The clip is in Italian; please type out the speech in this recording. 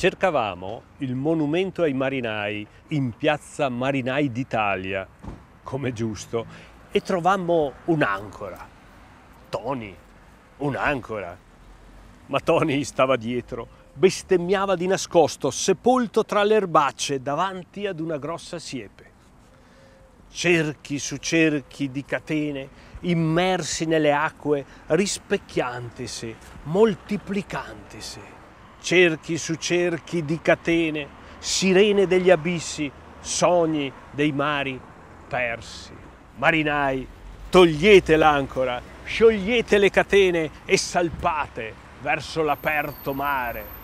Cercavamo il monumento ai marinai in piazza Marinai d'Italia, come giusto, e trovammo un'ancora. Tony, un'ancora. Ma Tony stava dietro, bestemmiava di nascosto, sepolto tra le erbacce, davanti ad una grossa siepe. Cerchi su cerchi di catene, immersi nelle acque, rispecchiantisi, moltiplicantisi cerchi su cerchi di catene, sirene degli abissi, sogni dei mari persi. Marinai, togliete l'ancora, sciogliete le catene e salpate verso l'aperto mare.